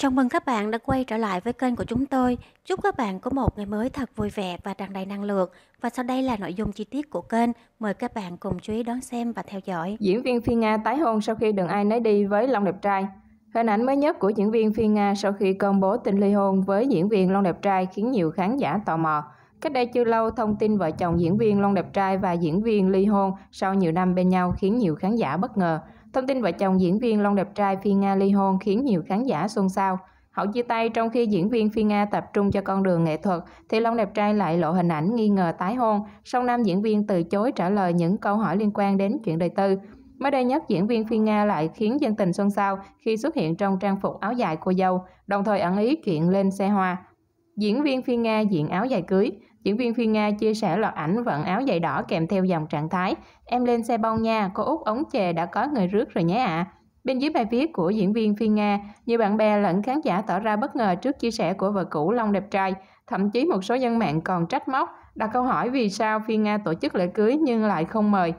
Chào mừng các bạn đã quay trở lại với kênh của chúng tôi. Chúc các bạn có một ngày mới thật vui vẻ và tràn đầy năng lượng. Và sau đây là nội dung chi tiết của kênh. Mời các bạn cùng chú ý đón xem và theo dõi. Diễn viên Phi Nga tái hôn sau khi đừng ai nấy đi với Long Đẹp Trai. Hình ảnh mới nhất của diễn viên Phi Nga sau khi công bố tin ly hôn với diễn viên Long Đẹp Trai khiến nhiều khán giả tò mò. Cách đây chưa lâu, thông tin vợ chồng diễn viên Long Đẹp Trai và diễn viên ly hôn sau nhiều năm bên nhau khiến nhiều khán giả bất ngờ. Thông tin vợ chồng diễn viên Long đẹp trai Phi Nga ly hôn khiến nhiều khán giả xôn xao. Hậu chia tay trong khi diễn viên Phi Nga tập trung cho con đường nghệ thuật, thì Long đẹp trai lại lộ hình ảnh nghi ngờ tái hôn, song nam diễn viên từ chối trả lời những câu hỏi liên quan đến chuyện đời tư. Mới đây nhất, diễn viên Phi Nga lại khiến dân tình xôn xao khi xuất hiện trong trang phục áo dài cô dâu, đồng thời ẩn ý chuyện lên xe hoa. Diễn viên Phi Nga diện áo dài cưới, Diễn viên Phi Nga chia sẻ loạt ảnh vận áo dày đỏ kèm theo dòng trạng thái Em lên xe bông nha, cô út ống chè đã có người rước rồi nhé ạ. À. Bên dưới bài viết của diễn viên Phi Nga, nhiều bạn bè lẫn khán giả tỏ ra bất ngờ trước chia sẻ của vợ cũ Long đẹp trai. Thậm chí một số dân mạng còn trách móc, đặt câu hỏi vì sao Phi Nga tổ chức lễ cưới nhưng lại không mời.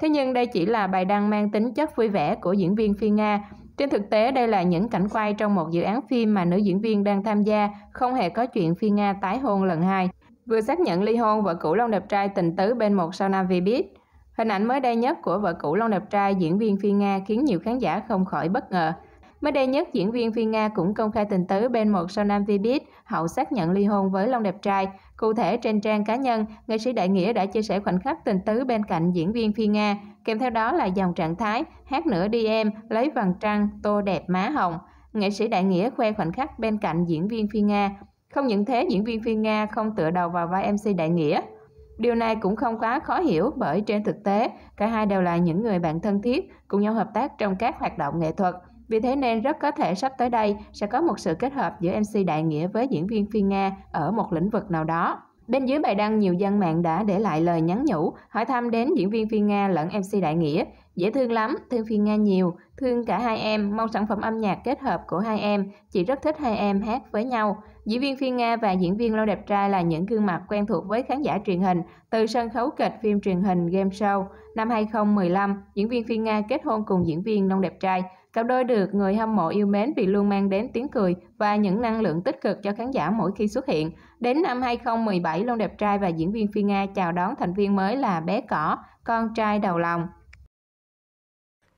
Thế nhưng đây chỉ là bài đăng mang tính chất vui vẻ của diễn viên Phi Nga. Trên thực tế, đây là những cảnh quay trong một dự án phim mà nữ diễn viên đang tham gia, không hề có chuyện Phi Nga tái hôn lần hai vừa xác nhận ly hôn vợ cũ Long Đẹp Trai tình tứ bên một sao Nam Vi biết. Hình ảnh mới đây nhất của vợ cũ Long Đẹp Trai diễn viên Phi Nga khiến nhiều khán giả không khỏi bất ngờ. Mới đây nhất, diễn viên Phi Nga cũng công khai tình tứ bên một sao nam Vbiz hậu xác nhận ly hôn với Long Đẹp Trai. Cụ thể, trên trang cá nhân, nghệ sĩ Đại Nghĩa đã chia sẻ khoảnh khắc tình tứ bên cạnh diễn viên Phi Nga, kèm theo đó là dòng trạng thái hát nửa đi em, lấy vàng trăng, tô đẹp má hồng. Nghệ sĩ Đại Nghĩa khoe khoảnh khắc bên cạnh diễn viên Phi Nga. Không những thế, diễn viên Viên Nga không tựa đầu vào vai MC Đại Nghĩa. Điều này cũng không quá khó hiểu bởi trên thực tế, cả hai đều là những người bạn thân thiết, cùng nhau hợp tác trong các hoạt động nghệ thuật. Vì thế nên rất có thể sắp tới đây sẽ có một sự kết hợp giữa MC Đại Nghĩa với diễn viên Phi Nga ở một lĩnh vực nào đó. Bên dưới bài đăng, nhiều dân mạng đã để lại lời nhắn nhủ, hỏi thăm đến diễn viên Phi Nga lẫn MC Đại Nghĩa. Dễ thương lắm, thương Phi Nga nhiều, thương cả hai em, mong sản phẩm âm nhạc kết hợp của hai em, chị rất thích hai em hát với nhau. Diễn viên Phi Nga và diễn viên Lâu Đẹp Trai là những gương mặt quen thuộc với khán giả truyền hình từ sân khấu kịch, phim truyền hình, game show. Năm 2015, diễn viên Phi Nga kết hôn cùng diễn viên Nông Đẹp Trai. Cặp đôi được người hâm mộ yêu mến vì luôn mang đến tiếng cười và những năng lượng tích cực cho khán giả mỗi khi xuất hiện. Đến năm 2017, Long Đẹp Trai và diễn viên Phi Nga chào đón thành viên mới là bé cỏ, con trai đầu lòng.